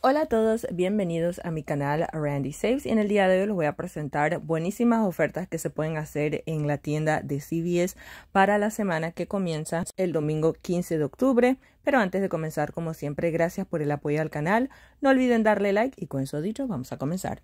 Hola a todos, bienvenidos a mi canal Randy Saves y en el día de hoy les voy a presentar buenísimas ofertas que se pueden hacer en la tienda de CVS para la semana que comienza el domingo 15 de octubre. Pero antes de comenzar, como siempre, gracias por el apoyo al canal. No olviden darle like y con eso dicho, vamos a comenzar.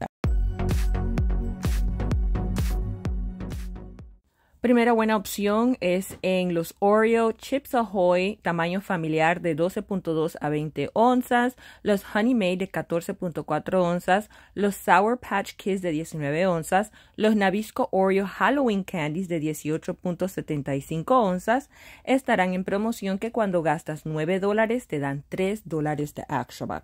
Primera buena opción es en los Oreo Chips Ahoy, tamaño familiar de 12.2 a 20 onzas, los Honey Made de 14.4 onzas, los Sour Patch Kids de 19 onzas, los Nabisco Oreo Halloween Candies de 18.75 onzas. Estarán en promoción que cuando gastas 9 dólares te dan 3 dólares de extra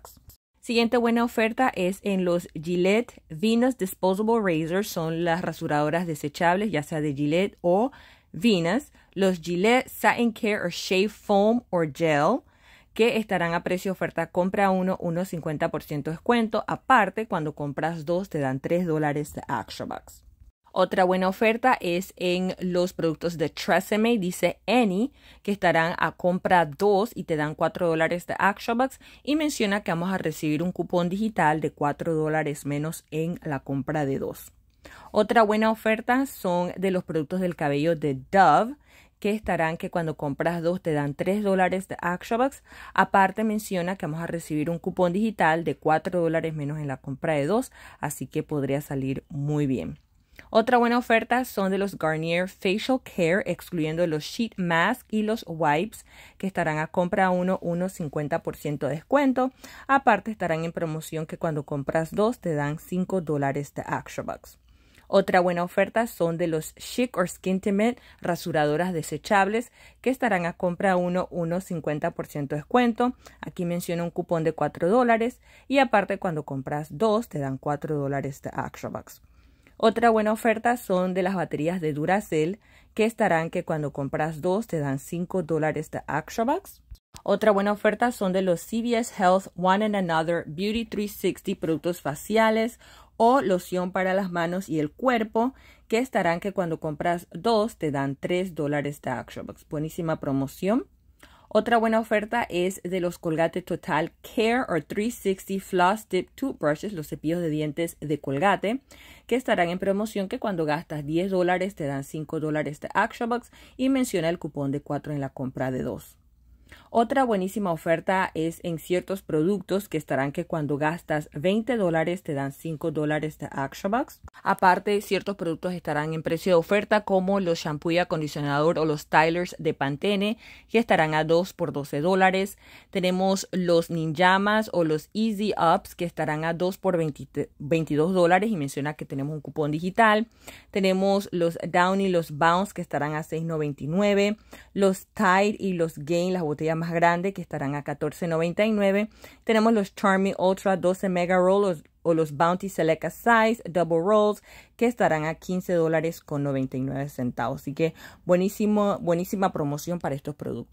Siguiente buena oferta es en los Gillette Venus Disposable Razors. Son las rasuradoras desechables, ya sea de Gillette o Venus. Los Gillette Satin Care or Shave Foam or Gel que estarán a precio oferta compra uno, unos 50% descuento. Aparte, cuando compras dos, te dan 3 dólares de Extra Bucks. Otra buena oferta es en los productos de Tresemme, dice Any, que estarán a compra 2 y te dan 4 dólares de Actionbox y menciona que vamos a recibir un cupón digital de 4 dólares menos en la compra de 2. Otra buena oferta son de los productos del cabello de Dove, que estarán que cuando compras dos te dan 3 dólares de Actionbox. Aparte menciona que vamos a recibir un cupón digital de 4 dólares menos en la compra de dos, así que podría salir muy bien. Otra buena oferta son de los Garnier Facial Care, excluyendo los Sheet Mask y los Wipes, que estarán a compra uno, 1, 50% de descuento. Aparte, estarán en promoción que cuando compras dos te dan 5 dólares de Action Bucks. Otra buena oferta son de los Chic or Skin Timet rasuradoras desechables que estarán a compra uno, 1, 50% de descuento. Aquí menciono un cupón de 4 dólares y aparte cuando compras dos te dan 4 dólares de Action Bucks. Otra buena oferta son de las baterías de Duracell, que estarán que cuando compras dos te dan cinco dólares de Action Otra buena oferta son de los CVS Health One and Another Beauty 360 productos faciales o loción para las manos y el cuerpo, que estarán que cuando compras dos te dan tres dólares de Action Buenísima promoción. Otra buena oferta es de los Colgate Total Care or 360 Floss Tip Toothbrushes, los cepillos de dientes de Colgate, que estarán en promoción que cuando gastas 10 dólares te dan 5 dólares de box y menciona el cupón de 4 en la compra de 2. Otra buenísima oferta es en ciertos productos que estarán que cuando gastas 20 dólares te dan 5 dólares de Action Box. Aparte, ciertos productos estarán en precio de oferta como los shampoo y acondicionador o los stylers de Pantene que estarán a 2 por 12 dólares. Tenemos los Ninjamas o los Easy Ups que estarán a 2 por 22 dólares y menciona que tenemos un cupón digital. Tenemos los Downy, los Bounce que estarán a 6.99. Los Tide y los Gain, las botellas más grande que estarán a $14.99. Tenemos los Charmy Ultra 12 Mega Rolls o los Bounty Select Size Double Rolls que estarán a $15.99, Así que buenísimo, buenísima promoción para estos productos.